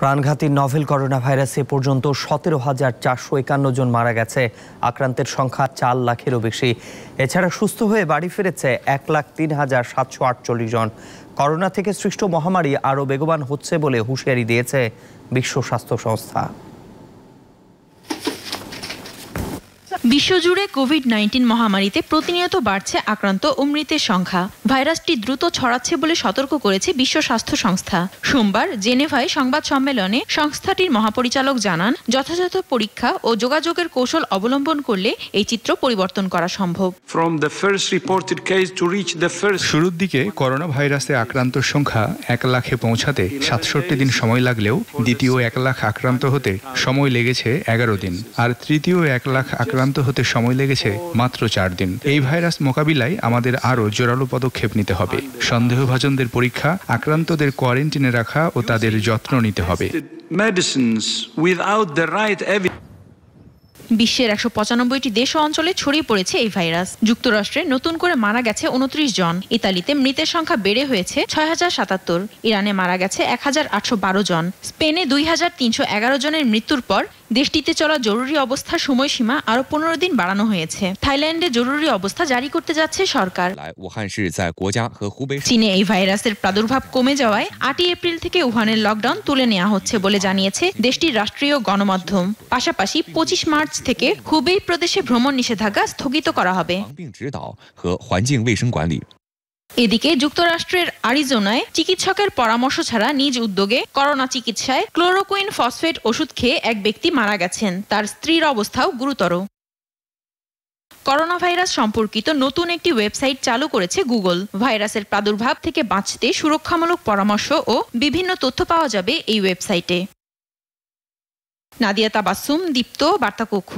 প্রাণঘাতী novel corona ভাইরাসে পর্যন্ত সতেরো হাজার চারশো একান্ন জন মারা গেছে আক্রান্তের সংখ্যা চার লাখেরও বেশি এছাড়া সুস্থ হয়ে বাড়ি ফিরেছে এক লাখ তিন হাজার সাতশো আটচল্লিশ জন করোনা থেকে সৃষ্ট মহামারী আরও বেগবান হচ্ছে বলে হুঁশিয়ারি দিয়েছে বিশ্ব স্বাস্থ্য সংস্থা বিশ্বজুড়ে কোভিড নাইন্টিন মহামারীতে প্রতিনিয়ত বাড়ছে আক্রান্ত ও মৃতের সংখ্যা ভাইরাসটি দ্রুত ছড়াচ্ছে বলে সতর্ক করেছে বিশ্ব স্বাস্থ্য সংস্থা সোমবার জেনেভায় সংবাদ সম্মেলনে সংস্থাটির মহাপরিচালক জানান যথাযথ পরীক্ষা ও যোগাযোগের কৌশল অবলম্বন করলে এই চিত্র পরিবর্তন করা সম্ভব শুরুর দিকে করোনা ভাইরাসে আক্রান্তর সংখ্যা এক লাখে পৌঁছাতে সাতষট্টি দিন সময় লাগলেও দ্বিতীয় এক লাখ আক্রান্ত হতে সময় লেগেছে এগারো দিন আর তৃতীয় এক লাখ আক্রান্ত হতে সময় লেগেছে মাত্র চার দিন এই ভাইরাস মোকাবিলায় আমাদের আরও জোরালো পদক্ষেপ পদক্ষেপ নিতে হবে সন্দেহভাজনদের পরীক্ষা আক্রান্তদের কোয়ারেন্টিনে রাখা ও তাদের যত্ন নিতে হবে বিশ্বের একশো পঁচানব্বইটি দেশ ও অঞ্চলে ছড়িয়ে পড়েছে এই ভাইরাস যুক্তরাষ্ট্রে নতুন করে মারা গেছে উনত্রিশ জন ইতালিতে মৃতের সংখ্যা বেড়ে হয়েছে ছয় হাজার সাতাত্তর ইরানে মারা গেছে এক হাজার আটশো বারো জন স্পেনে দুই হাজার তিনশো এগারো জনের মৃত্যুর পর দেশটিতে চলা জরুরি অবস্থার সময়সীমা আরও পনেরো দিন বাড়ানো হয়েছে থাইল্যান্ডে জরুরি অবস্থা জারি করতে যাচ্ছে সরকার চীনে এই ভাইরাসের প্রাদুর্ভাব কমে যাওয়ায় আটই এপ্রিল থেকে উহানের লকডাউন তুলে নেওয়া হচ্ছে বলে জানিয়েছে দেশটির রাষ্ট্রীয় গণমাধ্যম পাশাপাশি পঁচিশ মার্চ থেকে হুবেই প্রদেশে ভ্রমণ নিষেধাজ্ঞা স্থগিত করা হবে এদিকে যুক্তরাষ্ট্রের আরিজোনায় চিকিৎসকের পরামর্শ ছাড়া নিজ উদ্যোগে করোনা চিকিৎসায় ক্লোরোকুইন ফসফেট ওষুধ খেয়ে এক ব্যক্তি মারা গেছেন তার স্ত্রীর অবস্থাও গুরুতর করোনা ভাইরাস সম্পর্কিত নতুন একটি ওয়েবসাইট চালু করেছে গুগল ভাইরাসের প্রাদুর্ভাব থেকে বাঁচতে সুরক্ষামূলক পরামর্শ ও বিভিন্ন তথ্য পাওয়া যাবে এই ওয়েবসাইটে নাদিয়া তাবাসুম দীপ্ত বার্তাকক্ষ